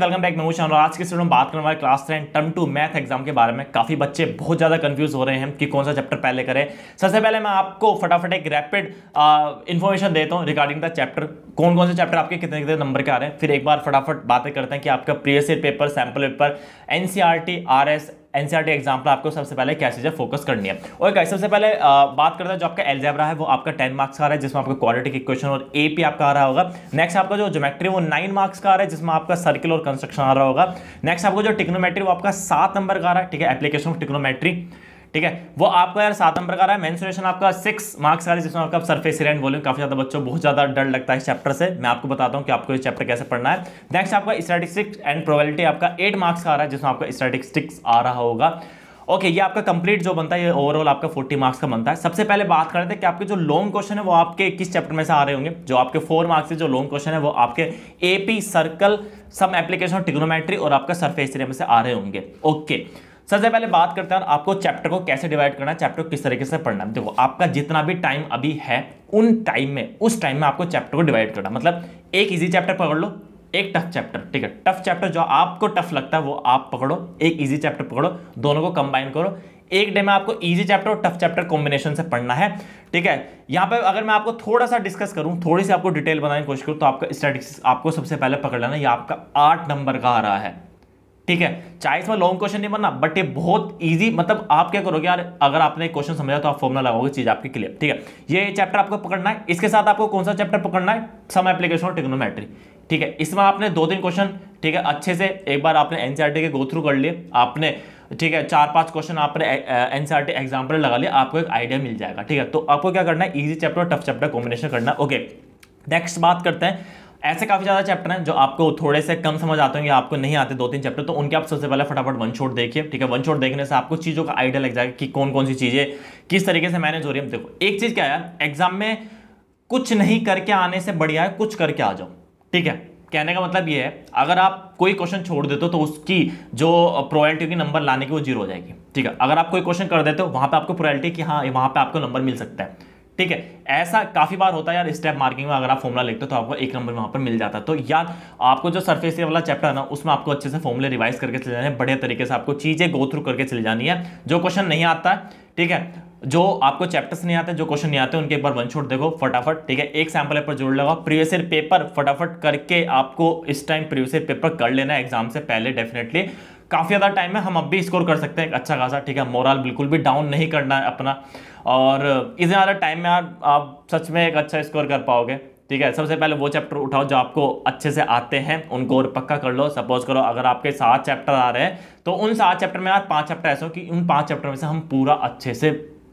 Welcome back मैं और आज के स्टूडेंट बात करने वाले class ten term two math exam के बारे में काफ़ी बच्चे बहुत ज़्यादा कंफ्यूज हो रहे हैं कि कौन सा चैप्टर पहले करें सबसे पहले मैं आपको फटाफट एक रैपिड इन्फॉर्मेशन देता हूं रिगार्डिंग द चैप्टर कौन कौन से चैप्टर आपके कितने कितने नंबर के आ रहे हैं फिर एक बार फटाफट बातें करते हैं कि आपका previous year paper sample paper NCERT R R S NCERT example आपको सबसे पहले क्या चीज़ें फोकस करनी है और गाइस सबसे पहले आ, बात करते हैं जो आपका एल्जैबरा है वो आपका टेन मार्क्स का आ रहा है जिसमें आपका क्वालिटी इक्वेशन और ए पी आपका आ रहा होगा नेक्स्ट आपका जो जोमेट्री वो नाइन मार्क्स का आ रहा है जिसमें आपका सर्किल और कंस्ट्रक्शन आ रहा होगा नेक्स्ट आपका जो टिक्नोमेट्री वो आपका सात नंबर का आ रहा है ठीक है एप्लीकेशन ऑफ टिक्नोमेट्री ठीक है वो आपका यार सात नंबर का रहा है मेंसुरेशन आपका सिक्स मार्क्स का जिसमें आपका सरफेस एरिया एंड वॉल्यूम काफी ज्यादा बच्चों बहुत ज्यादा डर लगता है इस चैप्टर से मैं आपको बताता हूँ कि आपको इस चैप्टर कैसे पढ़ना है नेक्स्ट आपका स्टैटिस्टिक्स एंड प्रोबेबिलिटी आपका एट मार्क्स का आ रहा है जिसमें आपका स्टैटिस्टिक्स आ रहा होगा ओके okay, ये आपका कंप्लीट जो बनता है ये ओवरऑल आपका 40 मार्क्स का बनता है सबसे पहले बात करते हैं कि आपके जो लॉन्ग क्वेश्चन है वो आपके किस चैप्टर में से आ रहे होंगे जो आपके फोर मार्क्स से जो लॉन्ग क्वेश्चन है वो आपके एपी सर्कल सम एप्लीकेशन और टिग्नोमेट्री और आपका सरफेस एरिया में से आ रहे होंगे ओके okay. सबसे पहले बात करते हैं आपको चैप्टर को कैसे डिवाइड करना है चैप्टर को किस तरीके से पढ़ना है देखो आपका जितना भी टाइम अभी है उन टाइम में उस टाइम में आपको चैप्टर को डिवाइड करना मतलब एक इजी चैप्टर पकड़ लो एक टफ चैप्टर ठीक है टफ चैप्टर जो आपको टफ लगता है वो आप पकड़ो एक ईजी चैप्टर पकड़ो दोनों को कंबाइन करो एक डे में आपको इजी चैप्टर और टफ चैप्टर कॉम्बिनेशन से पढ़ना है ठीक है यहां पे अगर मैं आपको थोड़ा सा डिस्कस करूँ थोड़ी सी आपको डिटेल बनाने की कोशिश करूँ तो आपका स्टैटिक्स आपको सबसे पहले पकड़ लेना ये आपका आठ नंबर का आ रहा है ठीक है चाहे इसमें लॉन्ग क्वेश्चन नहीं बनना बट ये बहुत ईजी मतलब आप क्या करोगे यार अगर आपने क्वेश्चन समझा तो आप फॉर्मुला लगाओगे चीज आपके क्लियर ठीक है ये चैप्टर आपको पकड़ना है इसके साथ आपको कौन सा चैप्टर पकड़ना है सम एप्लीकेशन और टेक्नोमेट्री ठीक है इसमें आपने दो तीन क्वेश्चन ठीक है अच्छे से एक बार आपने एनसीआरटी e के गो थ्रू कर लिए आपने ठीक है चार पांच क्वेश्चन आपने एनसीआरटी एग्जाम्पल e लगा लिया आपको एक आइडिया मिल जाएगा ठीक है तो आपको क्या करना है इजी चैप्टर और टफ चैप्टर कॉम्बिनेशन करना ओके नेक्स्ट बात करते हैं ऐसे काफ़ी ज़्यादा चैप्टर हैं जो आपको थोड़े से कम समझ आते होंगे आपको नहीं आते दो तीन चैप्टर तो उनके आप सबसे पहले फटाफट वन शॉट देखिए ठीक है वन शॉट देखने से आपको चीज़ों का आइडिया लग जाएगा कि कौन कौन सी चीज़ें किस तरीके से मैनेज हो रही है देखो एक चीज़ क्या है एग्जाम में कुछ नहीं करके आने से बढ़िया है कुछ करके आ जाओ ठीक है कहने का मतलब ये है अगर आप कोई क्वेश्चन छोड़ देते हो तो उसकी जो प्रोयल्टी की नंबर लाने की वो जीरो हो जाएगी ठीक है अगर आप कोई क्वेश्चन कर देते हो वहां पे आपको प्रोयल्टी की हाँ वहां पे आपको नंबर मिल सकता है ठीक है ऐसा काफ़ी बार होता है यार स्टेप मार्किंग में अगर आप फॉर्मुला लिखते हो तो आपको एक नंबर वहां पर मिल जाता है तो यार आपको जो सर्फेस एरिया वाला चैप्टर है ना उसमें आपको अच्छे से फॉर्मुले रिवाइज करके चले जाने बढ़िया तरीके से आपको चीज़ें गो थ्रू करके चले जानी है जो क्वेश्चन नहीं आता ठीक है जो आपको चैप्टर्स नहीं आते जो क्वेश्चन नहीं आते उनके एक बार वन छोट देखो फटाफट ठीक है एक सैंपल पेपर जोड़ लगाओ प्रीवियस पेपर फटाफट करके आपको इस टाइम प्रीवियस पेपर कर लेना एग्जाम से पहले डेफिनेटली काफ़ी ज़्यादा टाइम है हम अब भी स्कोर कर सकते हैं एक अच्छा खासा ठीक है मोरल बिल्कुल भी डाउन नहीं करना है अपना और इस ज़्यादा टाइम में आप, आप सच में एक अच्छा स्कोर कर पाओगे ठीक है सबसे पहले वो चैप्टर उठाओ जो आपको अच्छे से आते हैं उनको और पक्का कर लो सपोज करो अगर आपके सात चैप्टर आ रहे हैं तो उन सात चैप्टर में यार पांच चैप्टर ऐसे हो कि उन पांच चैप्टर में से हम पूरा अच्छे से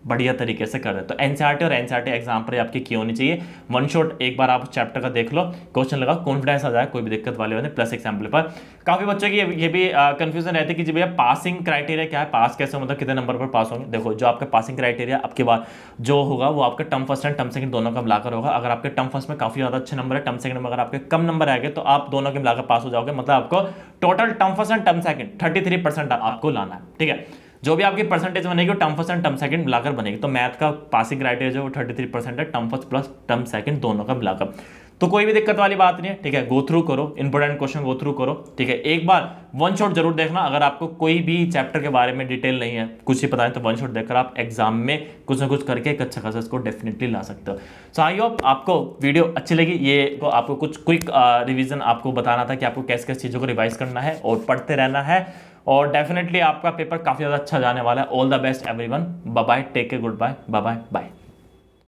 बढ़िया तरीके से कर रहे तो एनसीआरटी e और एनसीआरटी एग्जाम पर आपकी की होनी चाहिए वन शॉट एक बार आप चैप्टर का देख लो क्वेश्चन लगा कॉन्फिडेंस आ जाए कोई भी दिक्कत वाले होने प्लस पर काफ़ी बच्चों की ये, ये भी कंफ्यूजन रहती है कि जी भैया पासिंग क्राइटेरिया क्या है पास कैसे मतलब कितने नंबर पर पास होंगे देखो जो आपका पासिंग क्राइटेरिया आपके बाद जो होगा वो आपका term first and term second दोनों का मिलाकर होगा अगर आपके टर्म फर्स्ट में काफ़ी ज़्यादा अच्छे नंबर है टर्म सेकंड में अगर आपके कम नंबर आएंगे तो आप दोनों के मिलाकर पास हो जाओगे मतलब आपको total term first and term second thirty आपको लाना है ठीक है जो भी आपकी परसेंटेज बनेगी वो term first and term second मिलाकर बनेगी तो मैथ का पासिंग क्राइटेरिया जो थर्टी थ्री परसेंट है term first plus term second दोनों का मिलाकर तो कोई भी दिक्कत वाली बात नहीं है ठीक है गो थ्रू करो इंपॉर्टेंट क्वेश्चन गो थ्रू करो ठीक है एक बार वन शॉट जरूर देखना अगर आपको कोई भी चैप्टर के बारे में डिटेल नहीं है कुछ ही पता है तो वन शॉट देखकर आप एग्जाम में कुछ ना कुछ करके एक अच्छा खासा इसको डेफिनेटली ला सकते हो सो आई होप आपको वीडियो अच्छी लगी ये को आपको कुछ क्विक रिविजन uh, आपको बताना था कि आपको कैसे कैसे चीज़ों को रिवाइज करना है और पढ़ते रहना है और डेफिनेटली आपका पेपर काफ़ी ज़्यादा अच्छा जाने वाला है all the best everyone bye take care good bye bye bye